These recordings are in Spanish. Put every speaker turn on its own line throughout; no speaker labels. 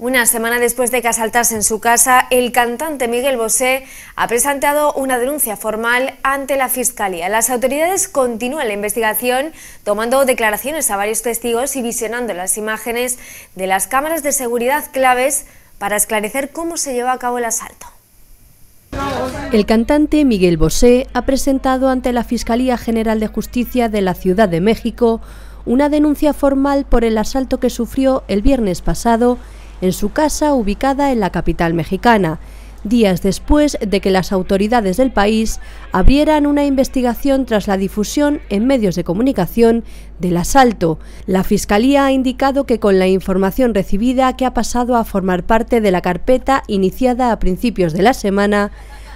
Una semana después de que asaltase en su casa, el cantante Miguel Bosé ha presentado una denuncia formal ante la Fiscalía. Las autoridades continúan la investigación, tomando declaraciones a varios testigos y visionando las imágenes de las cámaras de seguridad claves para esclarecer cómo se llevó a cabo el asalto.
El cantante Miguel Bosé ha presentado ante la Fiscalía General de Justicia de la Ciudad de México una denuncia formal por el asalto que sufrió el viernes pasado en su casa ubicada en la capital mexicana, días después de que las autoridades del país abrieran una investigación tras la difusión en medios de comunicación del asalto. La Fiscalía ha indicado que con la información recibida que ha pasado a formar parte de la carpeta iniciada a principios de la semana,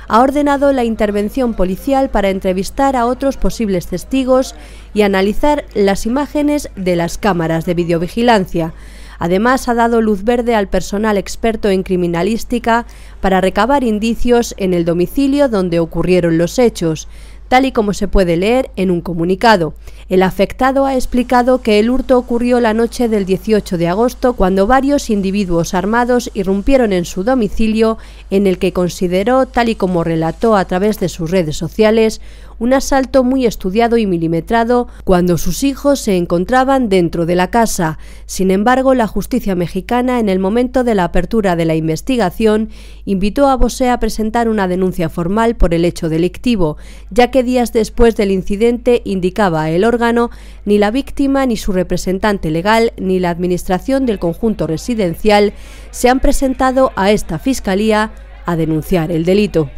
ha ordenado la intervención policial para entrevistar a otros posibles testigos y analizar las imágenes de las cámaras de videovigilancia. Además, ha dado luz verde al personal experto en criminalística para recabar indicios en el domicilio donde ocurrieron los hechos tal y como se puede leer en un comunicado. El afectado ha explicado que el hurto ocurrió la noche del 18 de agosto cuando varios individuos armados irrumpieron en su domicilio en el que consideró, tal y como relató a través de sus redes sociales, un asalto muy estudiado y milimetrado cuando sus hijos se encontraban dentro de la casa. Sin embargo, la justicia mexicana, en el momento de la apertura de la investigación, invitó a Bosé a presentar una denuncia formal por el hecho delictivo, ya días después del incidente indicaba el órgano ni la víctima ni su representante legal ni la administración del conjunto residencial se han presentado a esta fiscalía a denunciar el delito.